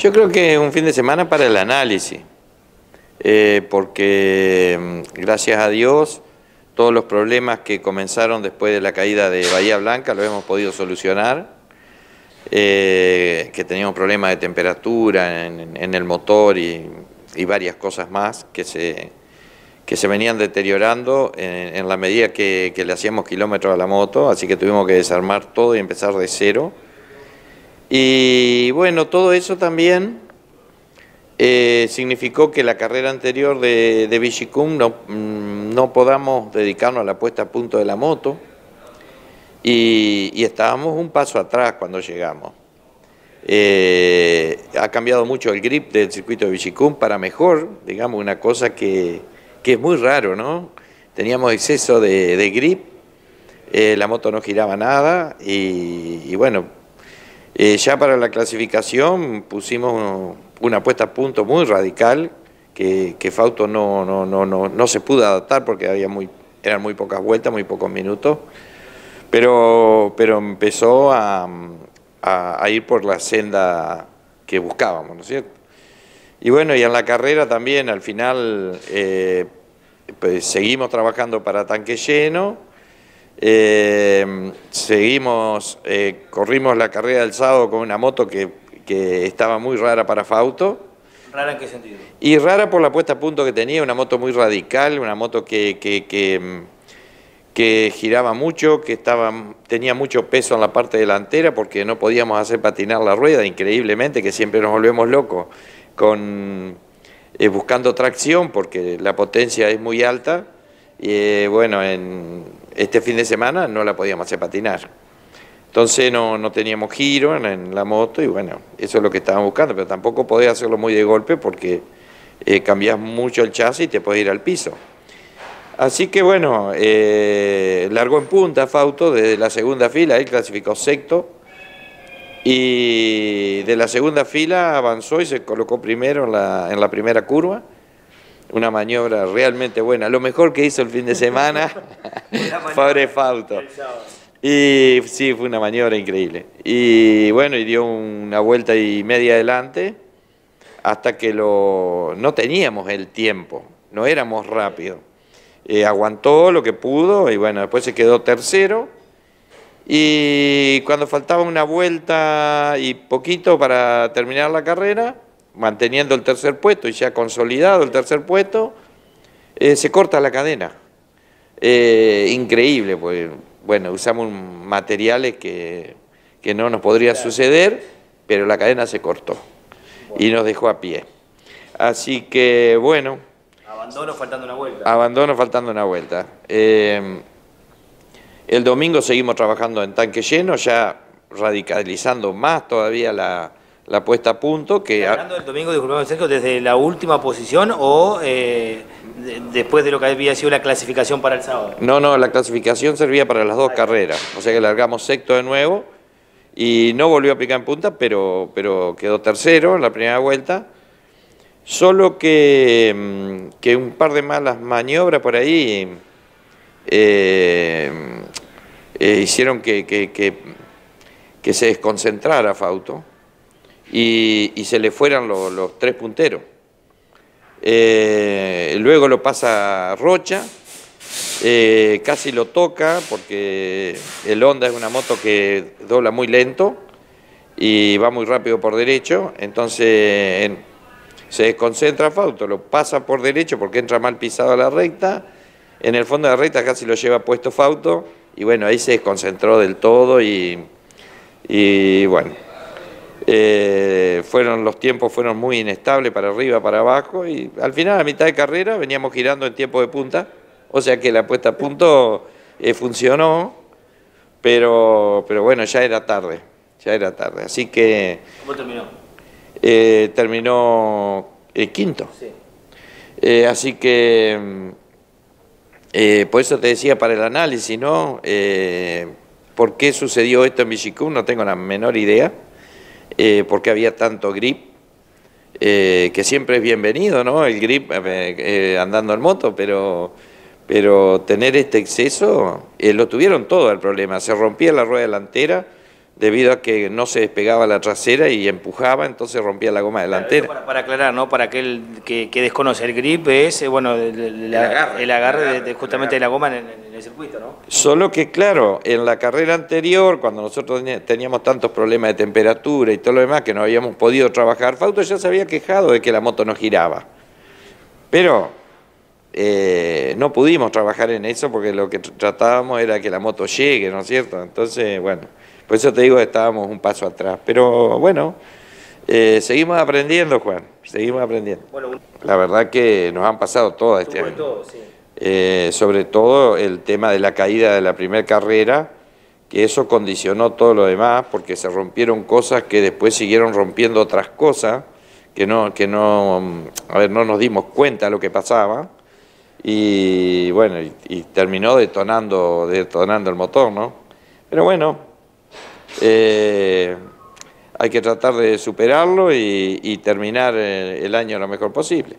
Yo creo que un fin de semana para el análisis, eh, porque mm, gracias a Dios todos los problemas que comenzaron después de la caída de Bahía Blanca lo hemos podido solucionar, eh, que teníamos problemas de temperatura en, el motor y, varias cosas más que se, que se venían deteriorando en, en la medida que le hacíamos kilómetros a la moto, así que tuvimos que desarmar todo y empezar de cero. Y bueno, todo eso también eh, significó que la carrera anterior de, de Vichicum no, mm, no, podamos dedicarnos a la puesta a punto de la moto y, estábamos un paso atrás cuando llegamos. Eh, ha cambiado mucho el grip del circuito de Vichicum para mejor, digamos, una cosa que, que es muy raro, ¿no? Teníamos exceso de, grip, eh, la moto no giraba nada y bueno, eh, ya para la clasificación pusimos una puesta a punto muy radical que, Fausto no, no, se pudo adaptar porque había muy, eran muy pocas vueltas, muy pocos minutos, pero, empezó a, ir por la senda que buscábamos, ¿no es cierto? Y bueno, y en la carrera también al final eh, pues, seguimos trabajando para tanque lleno, Em, seguimos, eh, corrimos la carrera del sábado con una moto que, estaba muy rara para Fauto. ¿Rara en qué sentido? Y rara por la puesta a punto que tenía, una moto muy radical, una moto que, que, em, giraba mucho, que estaba, tenía mucho peso en la parte delantera porque no podíamos hacer patinar la rueda, increíblemente, que siempre nos volvemos locos con, eh, buscando tracción porque la potencia es muy alta. Y eh, bueno, en, este fin de semana no la podíamos hacer patinar. Entonces no, teníamos giro en, la moto y bueno, eso es lo que estábamos buscando, pero tampoco podía hacerlo muy de golpe porque eh, mucho el chasis y te podés ir al piso. Así que bueno, eh, largó en punta Fauto desde la segunda fila, él clasificó sexto y de la segunda fila avanzó y se colocó primero en la, en la primera curva una maniobra realmente buena. Lo mejor que hizo el fin de semana fue Fauto. Y sí, fue una maniobra increíble. Y bueno, y dio una vuelta y media adelante hasta que lo, no teníamos el tiempo, no éramos rápido eh, aguantó lo que pudo y bueno, después se quedó tercero. Y cuando faltaba una vuelta y poquito para terminar la carrera, manteniendo el tercer puesto y ya consolidado el tercer puesto, eh, se corta la cadena. Eh, increíble, pues bueno, usamos materiales que, que no nos podría suceder, pero la cadena se cortó y nos dejó a pie. Así que bueno. Abandono faltando una vuelta. Abandono faltando una vuelta. Eh, el domingo seguimos trabajando en tanque lleno, ya radicalizando más todavía la, la puesta a punto que... Hablando del domingo, disculpame Sergio, desde la última posición o eh, después de lo que había sido la clasificación para el sábado. No, no, la clasificación servía para las dos ah, carreras, o sea que largamos sexto de nuevo y no volvió a picar en punta, pero, pero quedó tercero en la primera vuelta. Solo que, mm, un par de malas maniobras por ahí eh, eh, hicieron que, que, que se desconcentrara Fauto y, se le fueran los, tres punteros. Eh, luego lo pasa Rocha, eh, casi lo toca porque el Honda es una moto que dobla muy lento y va muy rápido por derecho, entonces se desconcentra Fauto, lo pasa por derecho porque entra mal pisado a la recta, en el fondo de la recta casi lo lleva puesto Fauto y bueno, ahí se desconcentró del todo y, y bueno, eh, fueron, los tiempos fueron muy inestables para arriba, para abajo, y al final, a mitad de carrera, veníamos girando en tiempo de punta, o sea que la puesta a punto eh, funcionó, pero, pero bueno, ya era tarde, ya era tarde. Así que... ¿Cómo terminó? Eh, terminó quinto. así que, mm, por eso te decía para el análisis, ¿no? ¿Por qué sucedió esto en Michigan, No tengo la menor idea. Eh, porque había tanto grip, eh, que siempre es bienvenido, ¿no? El grip eh, andando en moto, pero, pero tener este exceso, lo tuvieron todo el problema, se rompía la rueda delantera debido a que no se despegaba la trasera y empujaba, entonces rompía la goma delantera. Para, aclarar, ¿no? Para aquel que, que desconoce, el grip es, bueno, el, agarre, de, justamente de la goma en circuito, ¿no? Solo que, claro, en la carrera anterior, cuando nosotros teníamos tantos problemas de temperatura y todo lo demás que no habíamos podido trabajar, Fauto ya se había quejado de que la moto no giraba. Pero eh, no pudimos trabajar en eso porque lo que tratábamos era que la moto llegue, ¿no es cierto? Entonces, bueno, por eso te digo, estábamos un paso atrás. Pero bueno, eh, seguimos aprendiendo, Juan, seguimos aprendiendo. La verdad que nos han pasado todo este año. Eh, sobre todo el tema de la caída de la primera carrera, que eso condicionó todo lo demás, porque se rompieron cosas que después siguieron rompiendo otras cosas, que no, que no, a ver, no nos dimos cuenta de lo que pasaba, y bueno, y, terminó detonando, detonando el motor, ¿no? Pero bueno, eh, hay que tratar de superarlo y, terminar eh, el año lo mejor posible.